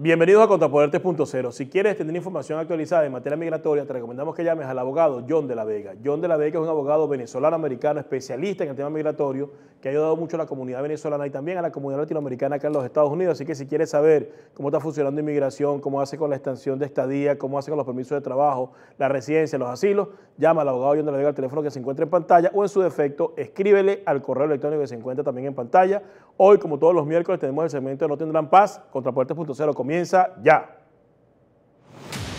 Bienvenidos a Contrapoder Si quieres tener información actualizada en materia migratoria, te recomendamos que llames al abogado John de la Vega. John de la Vega es un abogado venezolano-americano especialista en el tema migratorio que ha ayudado mucho a la comunidad venezolana y también a la comunidad latinoamericana acá en los Estados Unidos. Así que si quieres saber cómo está funcionando inmigración, cómo hace con la extensión de estadía, cómo hace con los permisos de trabajo, la residencia, los asilos, llama al abogado John de la Vega al teléfono que se encuentra en pantalla o en su defecto, escríbele al correo electrónico que se encuentra también en pantalla Hoy, como todos los miércoles, tenemos el segmento de No Tendrán Paz, Contrapuertas.0. Comienza ya.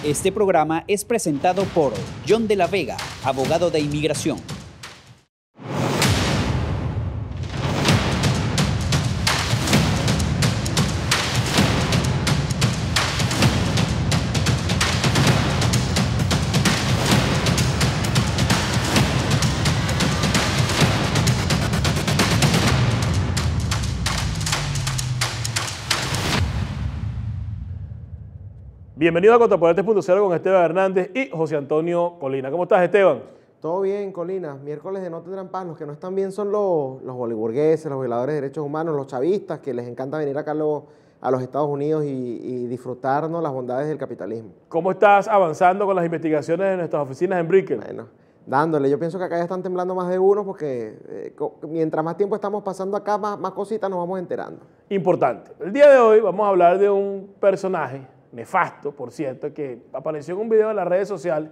Este programa es presentado por John de la Vega, abogado de inmigración Bienvenido a Contrapoder con Esteban Hernández y José Antonio Colina. ¿Cómo estás, Esteban? Todo bien, Colina. Miércoles de No te trampas. Los que no están bien son los, los boliburgueses, los violadores de derechos humanos, los chavistas, que les encanta venir acá a los Estados Unidos y, disfrutarnos las bondades del capitalismo. ¿Cómo estás avanzando con las investigaciones en nuestras oficinas en Brickell? Bueno, dándole. Yo pienso que acá ya están temblando más de uno porque eh, mientras más tiempo estamos pasando acá, más cositas nos vamos enterando. Importante. El día de hoy vamos a hablar de un personaje nefasto, por cierto, que apareció en un video en las redes sociales.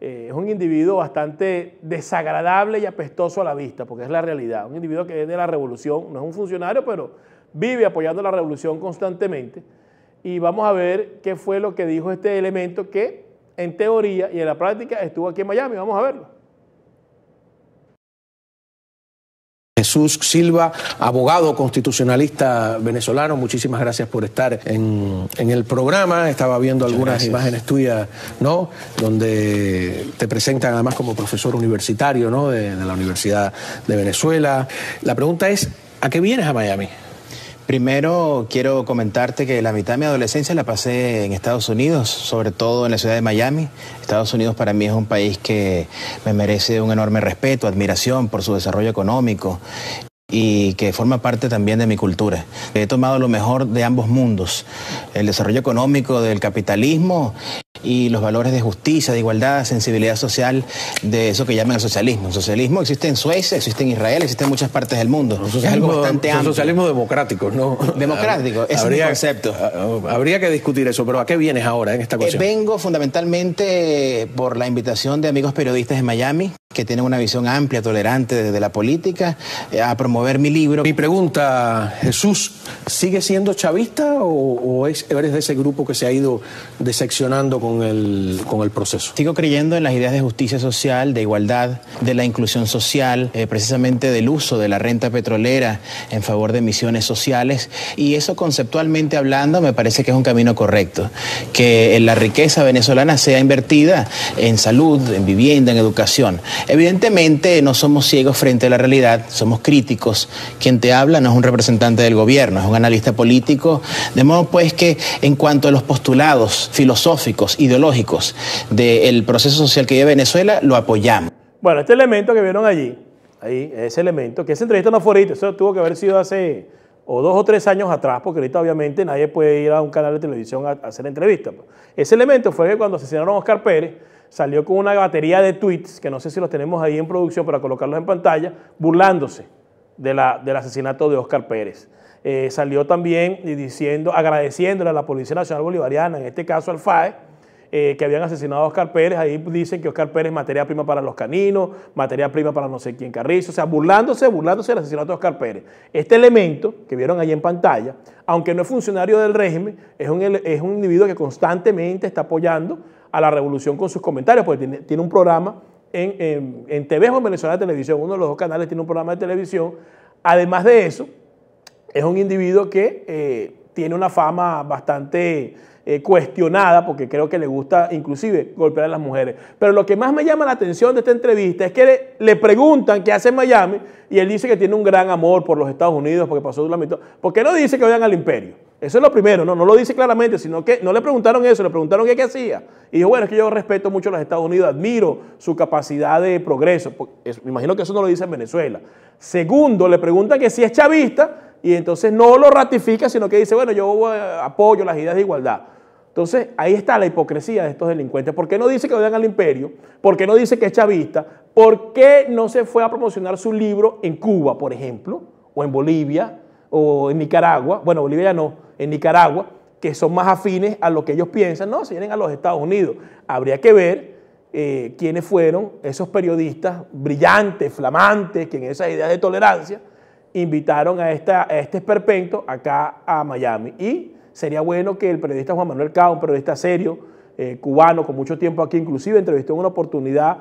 Eh, es un individuo bastante desagradable y apestoso a la vista, porque es la realidad. Un individuo que viene de la revolución, no es un funcionario, pero vive apoyando la revolución constantemente. Y vamos a ver qué fue lo que dijo este elemento que, en teoría y en la práctica, estuvo aquí en Miami. Vamos a verlo. Jesús Silva, abogado constitucionalista venezolano. Muchísimas gracias por estar en, el programa. Estaba viendo algunas imágenes tuyas, ¿no? Donde te presentan además como profesor universitario, ¿no? de la Universidad de Venezuela. La pregunta es, ¿a qué vienes a Miami? Primero quiero comentarte que la mitad de mi adolescencia la pasé en Estados Unidos, sobre todo en la ciudad de Miami. Estados Unidos para mí es un país que me merece un enorme respeto, admiración por su desarrollo económico y que forma parte también de mi cultura. He tomado lo mejor de ambos mundos, el desarrollo económico del capitalismo y los valores de justicia, de igualdad, sensibilidad social, de eso que llaman el socialismo. El socialismo existe en Suecia, existe en Israel, existe en muchas partes del mundo. es algo bastante amplio. socialismo democrático, ¿no? Democrático, ese habría, es concepto. Ah, ah, habría que discutir eso, pero ¿a qué vienes ahora en esta eh, cuestión? vengo fundamentalmente por la invitación de amigos periodistas de Miami que tienen una visión amplia, tolerante de la política, eh, a promover mi libro. Mi pregunta, Jesús, ¿sigue siendo chavista o, eres de ese grupo que se ha ido decepcionando con el, con el proceso. Sigo creyendo en las ideas de justicia social, de igualdad, de la inclusión social, eh, precisamente del uso de la renta petrolera en favor de misiones sociales. Y eso conceptualmente hablando me parece que es un camino correcto. Que la riqueza venezolana sea invertida en salud, en vivienda, en educación. Evidentemente no somos ciegos frente a la realidad, somos críticos. Quien te habla no es un representante del gobierno, es un analista político. De modo pues que en cuanto a los postulados filosóficos, ideológicos del proceso social que vive Venezuela, lo apoyamos. Bueno, este elemento que vieron allí, ahí, ese elemento, que esa entrevista no fue ahorita, eso tuvo que haber sido hace o dos o tres años atrás, porque ahorita obviamente nadie puede ir a un canal de televisión a, hacer entrevistas. Pues. Ese elemento fue que cuando asesinaron a Oscar Pérez, salió con una batería de tweets, que no sé si los tenemos ahí en producción para colocarlos en pantalla, burlándose de la, del asesinato de Oscar Pérez. Eh, salió también diciendo, agradeciéndole a la Policía Nacional Bolivariana, en este caso al FAE, eh, que habían asesinado a Oscar Pérez. Ahí dicen que Oscar Pérez es materia prima para los caninos, materia prima para no sé quién Carrizo, o sea, burlándose, burlándose del asesinato de Oscar Pérez. Este elemento que vieron ahí en pantalla, aunque no es funcionario del régimen, es un, es un individuo que constantemente está apoyando a la revolución con sus comentarios, porque tiene, un programa en, en, TV o en Venezuela de Televisión, uno de los dos canales tiene un programa de televisión. Además de eso, es un individuo que eh, tiene una fama bastante eh, cuestionada, porque creo que le gusta inclusive golpear a las mujeres. Pero lo que más me llama la atención de esta entrevista es que le, preguntan qué hace en Miami y él dice que tiene un gran amor por los Estados Unidos porque pasó la mitad. ¿Por qué no dice que vayan al imperio? Eso es lo primero, no, no lo dice claramente, sino que no le preguntaron eso, le preguntaron qué, hacía. Y dijo, bueno, es que yo respeto mucho a los Estados Unidos, admiro su capacidad de progreso. me imagino que eso no lo dice en Venezuela. Segundo, le preguntan que si es chavista y entonces no lo ratifica, sino que dice, bueno, yo eh, apoyo las ideas de igualdad. Entonces, ahí está la hipocresía de estos delincuentes. ¿Por qué no dice que odian al imperio? ¿Por qué no dice que es chavista? ¿Por qué no se fue a promocionar su libro en Cuba, por ejemplo? O en Bolivia, o en Nicaragua. Bueno, Bolivia ya no, en Nicaragua, que son más afines a lo que ellos piensan. No, se vienen a los Estados Unidos. Habría que ver eh, quiénes fueron esos periodistas brillantes, flamantes, que en esas ideas de tolerancia invitaron a, este esperpento acá a Miami. Y sería bueno que el periodista Juan Manuel Cao, un periodista serio, eh, cubano, con mucho tiempo aquí, inclusive entrevistó en una oportunidad,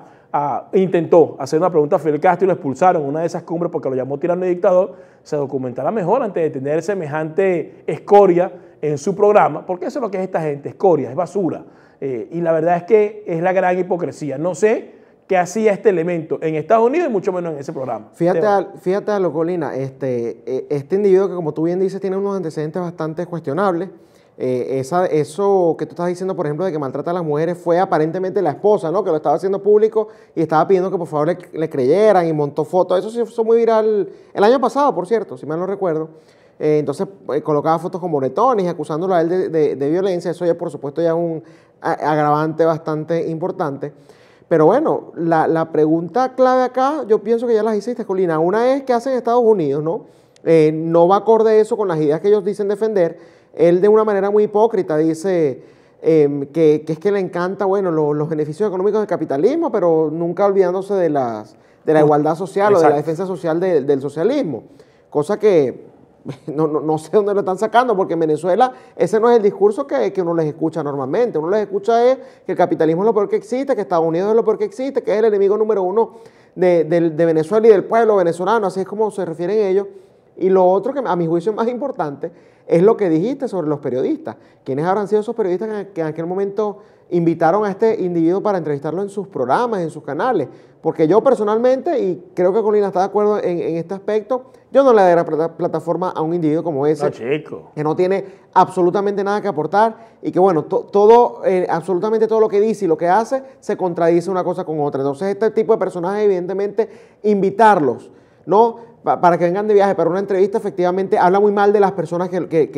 intentó hacer una pregunta a Fidel Castro y lo expulsaron en una de esas cumbres porque lo llamó tirano y dictador, se documentará mejor antes de tener semejante escoria en su programa, porque eso es lo que es esta gente, escoria, es basura. Eh, y la verdad es que es la gran hipocresía. No sé que hacía este elemento en Estados Unidos y mucho menos en ese programa. Fíjate, fíjate a lo Colina, este, e, este individuo que como tú bien dices tiene unos antecedentes bastante cuestionables. Eh, eso que tú estás diciendo, por ejemplo, de que maltrata a las mujeres fue aparentemente la esposa, ¿no? Que lo estaba haciendo público y estaba pidiendo que por favor le, creyeran y montó fotos. Eso sí fue muy viral el año pasado, por cierto, si mal no recuerdo. Eh, entonces eh, colocaba fotos con moretones y acusándolo a él de, violencia. Eso ya, por supuesto, ya un agravante bastante importante. Pero bueno, la, pregunta clave acá, yo pienso que ya las hiciste, Colina. Una es que hacen Estados Unidos, ¿no? Eh, no va acorde eso con las ideas que ellos dicen defender. Él de una manera muy hipócrita dice em, que, es que le encanta, bueno, los beneficios económicos del capitalismo, pero nunca olvidándose de, las, de la igualdad social o de la defensa social del socialismo. Cosa que no, no, no, sé dónde lo están sacando, porque en Venezuela ese no es el discurso que, que, uno les escucha normalmente. Uno les escucha es que el capitalismo es lo peor que existe, que Estados Unidos es lo peor que existe, que es el enemigo número uno de, de Venezuela y del pueblo venezolano, así es como se refieren ellos. Y lo otro que a mi juicio es más importante es lo que dijiste sobre los periodistas. ¿Quiénes habrán sido esos periodistas que en aquel momento invitaron a este individuo para entrevistarlo en sus programas, en sus canales? Porque yo personalmente, y creo que Colina está de acuerdo en, este aspecto, yo no le daría plataforma a un individuo como ese. Que no tiene absolutamente nada que aportar y que, bueno, todo, eh, absolutamente todo lo que dice y lo que hace se contradice una cosa con otra. Entonces, este tipo de personajes, evidentemente, invitarlos, ¿no? para que vengan de viaje para una entrevista, efectivamente habla muy mal de las personas que,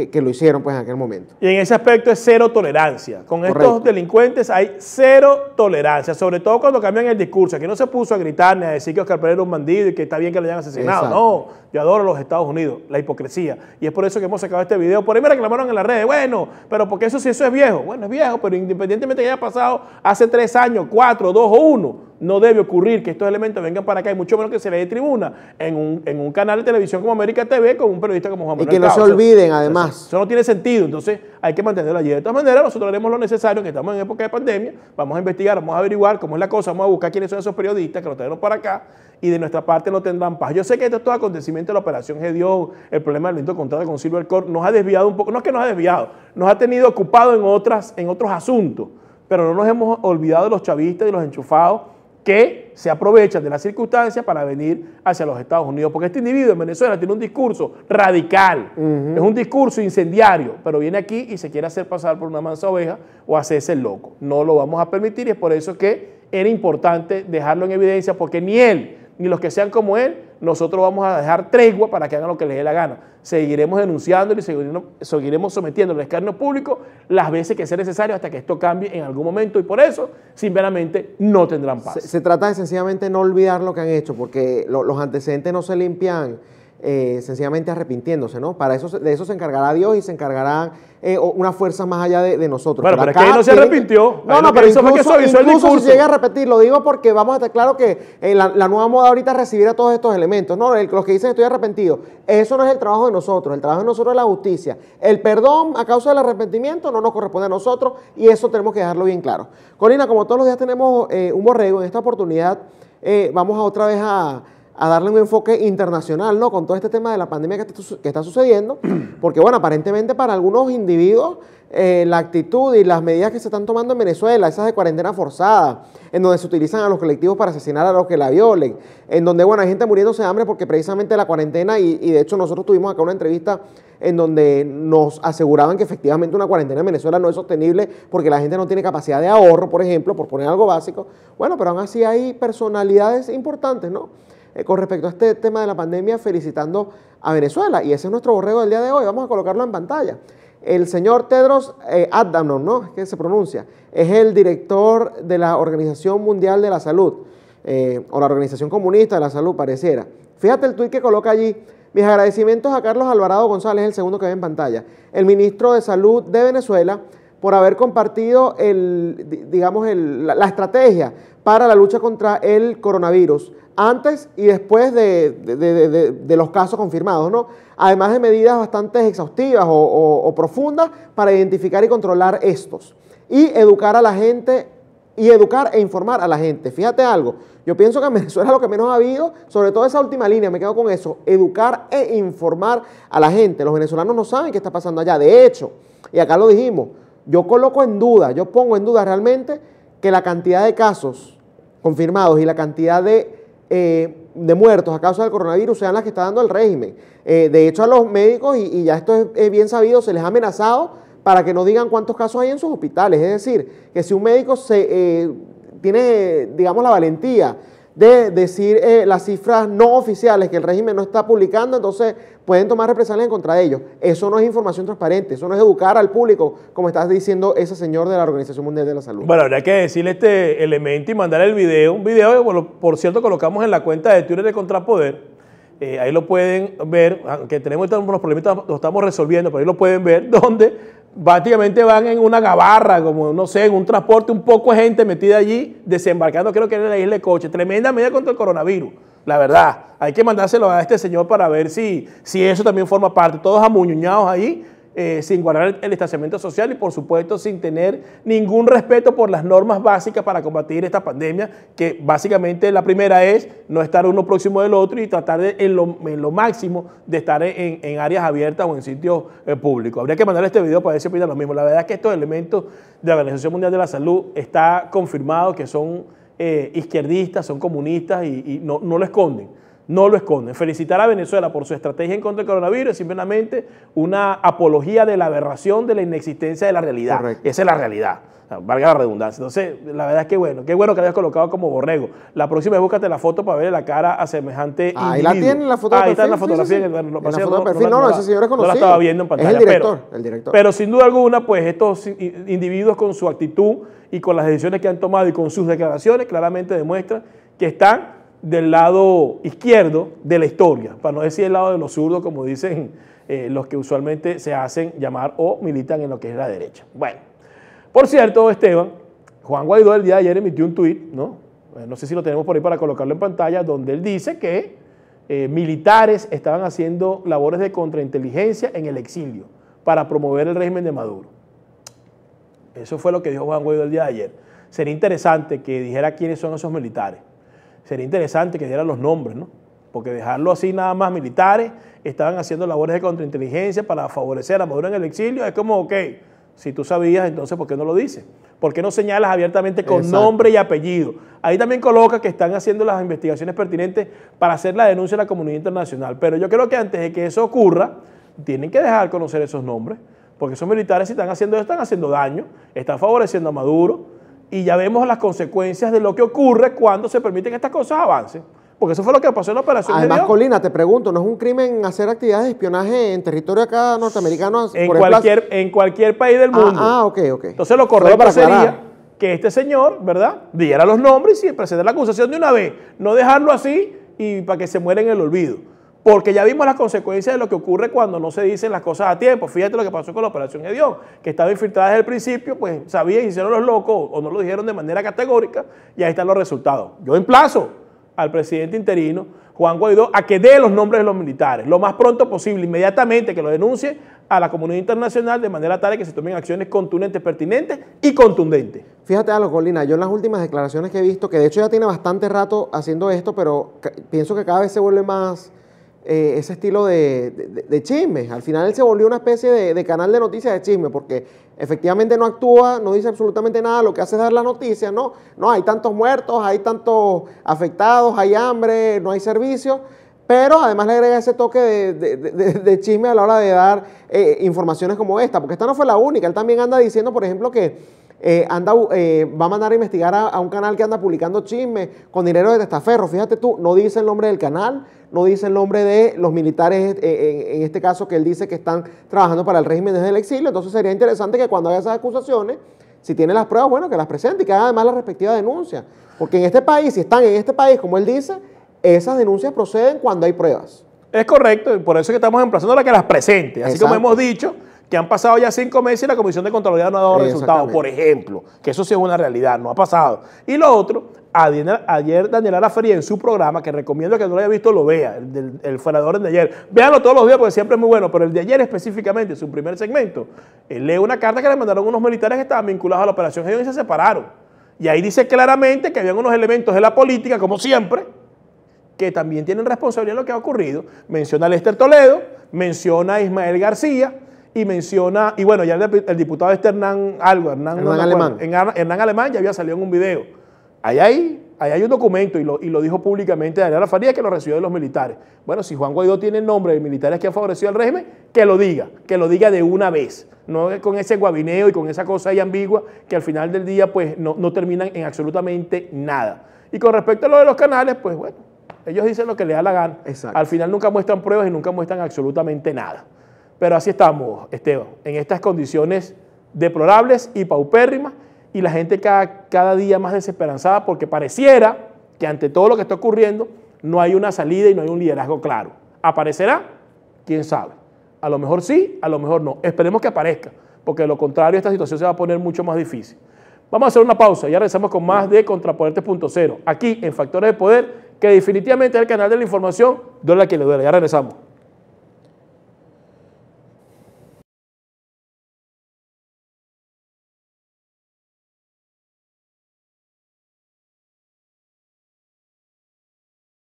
que, lo hicieron pues, en aquel momento. Y en ese aspecto es cero tolerancia. Con estos delincuentes hay cero tolerancia, sobre todo cuando cambian el discurso. Aquí no se puso a gritar ni a decir que Oscar Pérez era un bandido y que está bien que lo hayan asesinado. No, yo adoro los Estados Unidos, la hipocresía. Y es por eso que hemos sacado este video. Por ahí me reclamaron en las redes, bueno, pero porque eso sí, eso es viejo. Bueno, es viejo, pero independientemente de que haya pasado hace tres años, cuatro, dos o uno no debe ocurrir que estos elementos vengan para acá y mucho menos que se le dé tribuna en un, canal de televisión como América TV con un periodista como Juan Manuel Y que no se olviden además. eso no tiene sentido, entonces hay que mantenerlo allí. De todas maneras, nosotros haremos lo necesario, que estamos en época de pandemia, vamos a investigar, vamos a averiguar cómo es la cosa, vamos a buscar quiénes son esos periodistas que los trajeron para acá y de nuestra parte no tendrán paz. Yo sé que estos de la operación GDO, el problema del viento contrario con Silver Corp, nos ha desviado un poco, no es que nos ha desviado, nos ha tenido ocupado en, otras, en otros asuntos, pero no nos hemos olvidado de los chavistas y los enchufados que se aprovechan de las circunstancias para venir hacia los Estados Unidos. Porque este individuo en Venezuela tiene un discurso radical, es un discurso incendiario, pero viene aquí y se quiere hacer pasar por una mansa oveja o hacerse el loco. No lo vamos a permitir y es por eso que era importante dejarlo en evidencia porque ni él ni los que sean como él nosotros vamos a dejar tregua para que hagan lo que les dé la gana. Seguiremos denunciándolo y seguiremos, sometiéndolo al escarnio público las veces que sea necesario hasta que esto cambie en algún momento y por eso, sinceramente, no tendrán paz. Se, trata de sencillamente no olvidar lo que han hecho porque los antecedentes no se limpian eh, sencillamente arrepintiéndose, ¿no? Para eso, de eso se encargará Dios y se encargará eh, una fuerza más allá de, nosotros. Bueno, pero, es que no se arrepintió. No, no, pero incluso, fue que incluso el si llega a repetir, lo digo porque vamos a estar claro que eh, la, nueva moda ahorita es recibir a todos estos elementos, ¿no? los que dicen estoy arrepentido, eso no es el trabajo de nosotros, el trabajo de nosotros es la justicia. El perdón a causa del arrepentimiento no nos corresponde a nosotros y eso tenemos que dejarlo bien claro. Corina, como todos los días tenemos un borrego, en esta oportunidad vamos a otra vez a a darle un enfoque internacional, ¿no? Con todo este tema de la pandemia que, está sucediendo, porque bueno, aparentemente para algunos individuos eh, la actitud y las medidas que se están tomando en Venezuela, esas de cuarentena forzada, en donde se utilizan a los colectivos para asesinar a los que la violen, en donde, bueno, hay gente muriéndose de hambre porque precisamente la cuarentena, y de hecho nosotros tuvimos acá una entrevista en donde nos aseguraban que efectivamente una cuarentena en Venezuela no es sostenible porque la gente no tiene capacidad de ahorro, por ejemplo, por poner algo básico. Bueno, pero aún así hay personalidades importantes, ¿no? Eh, con respecto a este tema de la pandemia felicitando a Venezuela. Y ese es nuestro borrego del día de hoy. Vamos a colocarlo en pantalla. El señor Tedros eh, Adhanom, ¿no? Es que se pronuncia. Es el director de la Organización Mundial de la Salud, eh, o la Organización Comunista de la Salud, pareciera. Fíjate el tuit que coloca allí. Mis agradecimientos a Carlos Alvarado González, el segundo que ve en pantalla, el ministro de Salud de Venezuela, por haber compartido el, digamos, la, estrategia para la lucha contra el coronavirus, antes y después de, los casos confirmados, ¿no? Además de medidas bastante exhaustivas o, o profundas para identificar y controlar estos. Y educar a la gente y educar e informar a la gente. Fíjate algo, yo pienso que en Venezuela lo que menos ha habido, sobre todo esa última línea, me quedo con eso, educar e informar a la gente. Los venezolanos no saben qué está pasando allá. De hecho, y acá lo dijimos, yo coloco en duda, yo pongo en duda realmente que la cantidad de casos confirmados y la cantidad eh, de, muertos a causa del coronavirus sean las que está dando el régimen. Eh, de hecho, a los médicos, y, ya esto es, bien sabido, se les ha amenazado para que no digan cuántos casos hay en sus hospitales. Es decir, que si un médico se, eh, tiene, digamos, la valentía de decir eh, las cifras no oficiales que el régimen no está publicando, entonces pueden tomar represalias en contra de ellos. Eso no es información transparente, eso no es educar al público, como estás diciendo ese señor de la Organización Mundial de la Salud. Bueno, habría que decirle este elemento y mandar el video, un video que eh, por, cierto colocamos en la cuenta de Twitter de Contrapoder. Eh, ahí lo pueden ver, aunque tenemos unos problemitas, lo estamos resolviendo, pero ahí lo pueden ver, donde Básicamente van en una gabarra, como no sé, en un transporte, un poco de gente metida allí, desembarcando, creo que era la Coche. Tremenda medida contra el coronavirus, la verdad. Hay que mandárselo a este señor para ver si, si eso también forma parte. Todos amuñuñados ahí eh, sin guardar el distanciamiento social y por supuesto sin tener ningún respeto por las normas básicas para combatir esta pandemia, que básicamente la primera es no estar uno próximo del otro y tratar de, en, lo, máximo de estar en, áreas abiertas o en sitios eh, públicos. Habría que mandar este video para ver si opinan lo mismo. La verdad es que estos elementos de la Organización Mundial de la Salud está confirmado que son eh, izquierdistas, son comunistas y, no lo esconden no lo esconden. Felicitar a Venezuela por su estrategia en contra del coronavirus es simplemente una apología de la aberración de la inexistencia de la realidad. Esa es la realidad. Valga la redundancia. Entonces, la verdad es que bueno, qué bueno que hayas colocado como borrego. La próxima vez búscate la foto para ver la cara a semejante. ahí la tienen la foto. ahí está la fotografía. no, ese señor es conocido. No la estaba viendo en pantalla. el director. Pero sin duda alguna, pues estos individuos con su actitud y con las decisiones que han tomado y con sus declaraciones claramente demuestran que están del lado izquierdo de la historia, para no decir el lado de los zurdos, como dicen eh, los que usualmente se hacen llamar o militan en lo que es la derecha. Bueno, por cierto, Esteban, Juan Guaidó el día de ayer emitió un tuit, ¿no? Eh, no sé si lo tenemos por ahí para colocarlo en pantalla, donde él dice que eh, militares estaban haciendo labores de contrainteligencia en el exilio para promover el régimen de Maduro. Eso fue lo que dijo Juan Guaidó el día de ayer. Sería interesante que dijera quiénes son esos militares. Sería interesante que dieran los nombres, ¿no? Porque dejarlo así nada más militares, estaban haciendo labores de contrainteligencia para favorecer a Maduro en el exilio, es como, ok, si tú sabías, entonces ¿por qué no lo dices? ¿Por qué no señalas abiertamente con nombre y apellido? Ahí también coloca que están haciendo las investigaciones pertinentes para hacer la denuncia a la comunidad internacional. Pero yo creo que antes de que eso ocurra, tienen que dejar conocer esos nombres, porque esos militares si están haciendo están haciendo daño, están favoreciendo a Maduro, y ya vemos las consecuencias de lo que ocurre cuando se permiten estas cosas avancen. Porque eso fue lo que pasó en la operación. Además, Colina, te pregunto, ¿no es un crimen hacer actividades de espionaje en territorio acá norteamericano? En, cualquier, en cualquier país del ah, mundo. Ah, ok, ok. Entonces lo correcto sería que este señor, ¿verdad?, diera los nombres y presente la acusación de una vez. No dejarlo así y para que se muera en el olvido. Porque ya vimos las consecuencias de lo que ocurre cuando no se dicen las cosas a tiempo. Fíjate lo que pasó con la operación Edión, que estaba infiltrada desde el principio, pues sabían, hicieron los locos o no lo dijeron de manera categórica y ahí están los resultados. Yo emplazo al presidente interino, Juan Guaidó, a que dé los nombres de los militares lo más pronto posible, inmediatamente, que lo denuncie a la comunidad internacional de manera tal que se tomen acciones contundentes, pertinentes y contundentes. Fíjate algo, Colina, yo en las últimas declaraciones que he visto, que de hecho ya tiene bastante rato haciendo esto, pero pienso que cada vez se vuelve más eh, ese estilo de, chisme, Al final él se volvió una especie de, canal de noticias de chisme, porque efectivamente no actúa, no dice absolutamente nada, lo que hace es dar las noticias, ¿no? No, hay tantos muertos, hay tantos afectados, hay hambre, no hay servicio, pero además le agrega ese toque de, chisme a la hora de dar eh, informaciones como esta, porque esta no fue la única. Él también anda diciendo, por ejemplo, que eh, anda, eh, va a mandar a investigar a, un canal que anda publicando chismes con dinero de testaferro. Fíjate tú, no dice el nombre del canal, no dice el nombre de los militares, eh, en, este caso que él dice que están trabajando para el régimen desde el exilio. Entonces sería interesante que cuando haga esas acusaciones, si tiene las pruebas, bueno, que las presente y que haga además la respectiva denuncia. Porque en este país, si están en este país, como él dice, esas denuncias proceden cuando hay pruebas. Es correcto, y por eso es que estamos emplazando a que las presente. Así como hemos dicho, que han pasado ya cinco meses y la Comisión de Contraloría no ha dado resultados, por ejemplo, que eso sí es una realidad, no ha pasado. Y lo otro, ayer Daniel Arafería en su programa, que recomiendo que no lo haya visto, lo vea, el, del, de ayer. Véanlo todos los días porque siempre es muy bueno, pero el de ayer específicamente, su primer segmento, él lee una carta que le mandaron unos militares que estaban vinculados a la operación y se separaron. Y ahí dice claramente que habían unos elementos de la política, como siempre, que también tienen responsabilidad en lo que ha ocurrido. Menciona a Lester Toledo, menciona a Ismael García, y menciona, y bueno, ya el, diputado este Hernán algo, Hernán, Alemán. En, Hernán Alemán ya había salido en un video. Ahí hay, ahí hay un documento y lo, y lo dijo públicamente Daniela Faría que lo recibió de los militares. Bueno, si Juan Guaidó tiene el nombre de militares que ha favorecido al régimen, que lo diga, que lo diga de una vez. No con ese guabineo y con esa cosa ahí ambigua que al final del día pues no, no terminan en absolutamente nada. Y con respecto a lo de los canales, pues bueno, ellos dicen lo que les da la gana. Al final nunca muestran pruebas y nunca muestran absolutamente nada. Pero así estamos, Esteban, en estas condiciones deplorables y paupérrimas y la gente cada, cada día más desesperanzada porque pareciera que ante todo lo que está ocurriendo no hay una salida y no hay un liderazgo claro. ¿Aparecerá? ¿Quién sabe? A lo mejor sí, a lo mejor no. Esperemos que aparezca, porque de lo contrario esta situación se va a poner mucho más difícil. Vamos a hacer una pausa, ya regresamos con más de punto .0, aquí en Factores de Poder, que definitivamente el canal de la información, duele a quien le duele. Ya regresamos.